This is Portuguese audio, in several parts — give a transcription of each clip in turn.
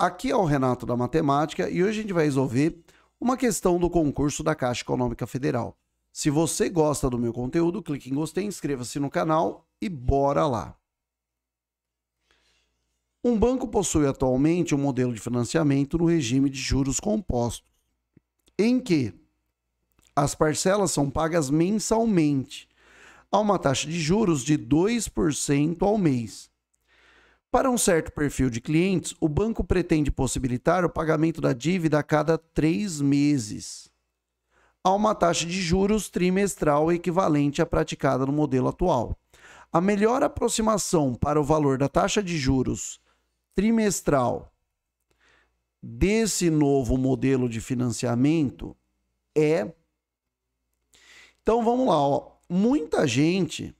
Aqui é o Renato da Matemática e hoje a gente vai resolver uma questão do concurso da Caixa Econômica Federal. Se você gosta do meu conteúdo, clique em gostei, inscreva-se no canal e bora lá! Um banco possui atualmente um modelo de financiamento no regime de juros compostos, em que as parcelas são pagas mensalmente a uma taxa de juros de 2% ao mês para um certo perfil de clientes, o banco pretende possibilitar o pagamento da dívida a cada três meses, a uma taxa de juros trimestral equivalente à praticada no modelo atual. A melhor aproximação para o valor da taxa de juros trimestral desse novo modelo de financiamento é. Então vamos lá, ó. muita gente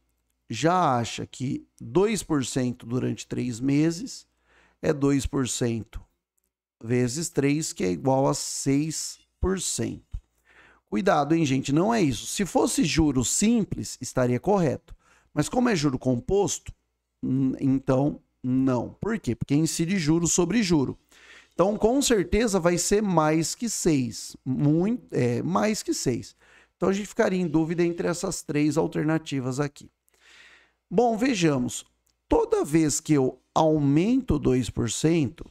já acha que 2% durante três meses é 2% vezes 3, que é igual a 6%. Cuidado, hein, gente? Não é isso. Se fosse juro simples, estaria correto. Mas como é juro composto, hum, então não. Por quê? Porque incide juro sobre juro. Então, com certeza, vai ser mais que 6. Muito, é, mais que 6. Então, a gente ficaria em dúvida entre essas três alternativas aqui. Bom, vejamos. Toda vez que eu aumento 2%,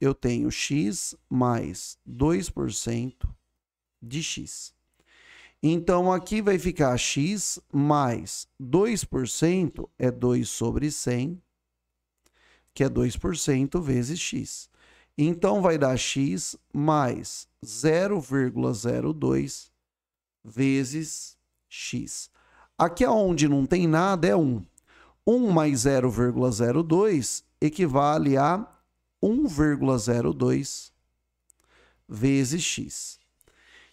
eu tenho x mais 2% de x. Então, aqui vai ficar x mais 2% é 2 sobre 100, que é 2% vezes x. Então, vai dar x mais 0,02 vezes x. Aqui onde não tem nada é 1. 1 mais 0,02 equivale a 1,02 vezes x.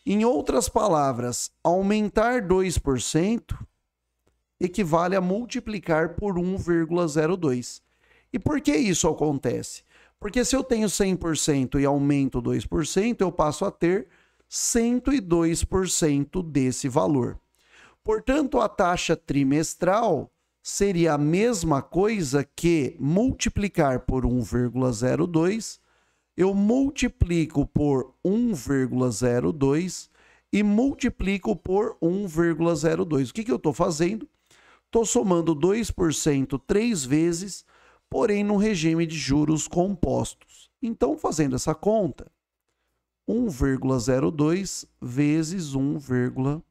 Em outras palavras, aumentar 2% equivale a multiplicar por 1,02. E por que isso acontece? Porque se eu tenho 100% e aumento 2%, eu passo a ter 102% desse valor. Portanto, a taxa trimestral seria a mesma coisa que multiplicar por 1,02, eu multiplico por 1,02 e multiplico por 1,02. O que, que eu estou fazendo? Estou somando 2% três vezes, porém no regime de juros compostos. Então, fazendo essa conta, 1,02 vezes 1,02.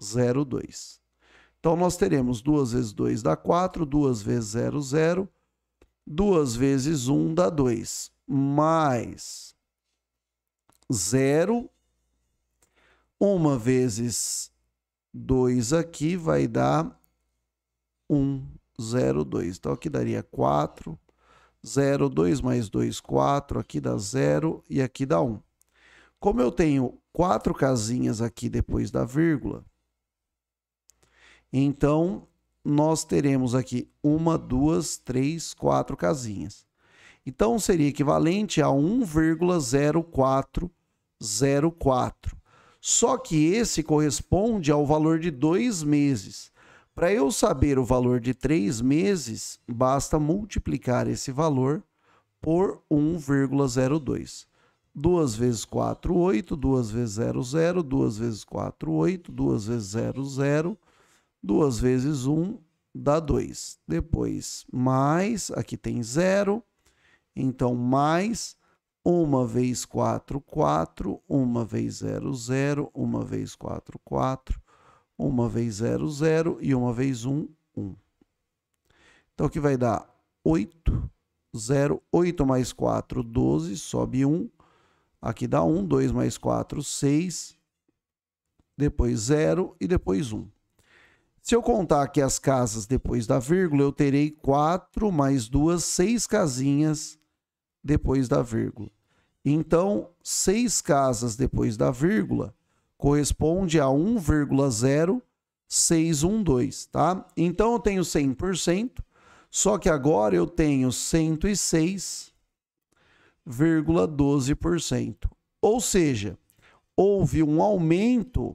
0,2. Então, nós teremos 2 vezes 2 dá 4, 2 vezes 0, 0, 2 vezes 1 dá 2, mais 0, 1 vezes 2 aqui vai dar 1, 0, 2. Então, aqui daria 4, 0, 2 mais 2, 4, aqui dá 0 e aqui dá 1. Como eu tenho quatro casinhas aqui depois da vírgula, então, nós teremos aqui uma, duas, três, quatro casinhas. Então, seria equivalente a 1,0404. Só que esse corresponde ao valor de dois meses. Para eu saber o valor de três meses, basta multiplicar esse valor por 1,02. 2 vezes 4, 8, 2 vezes 0, 0, 2 vezes 4, 8, 2 vezes 0, 0, 2 vezes 1 dá 2. Depois, mais, aqui tem 0. Então, mais 1 vezes 4, 4. 1 vezes 0, 0. 1 vezes 4, 4. 1 vezes 0, 0. E 1 vezes 1, 1. Então, aqui vai dar 8, 0. 8 mais 4, 12. Sobe 1. Aqui dá 1. 2 mais 4, 6. Depois 0 e depois 1. Se eu contar aqui as casas depois da vírgula, eu terei quatro mais duas, seis casinhas depois da vírgula. Então, seis casas depois da vírgula corresponde a 1,0612, tá? Então, eu tenho 100%, só que agora eu tenho 106,12%. Ou seja, houve um aumento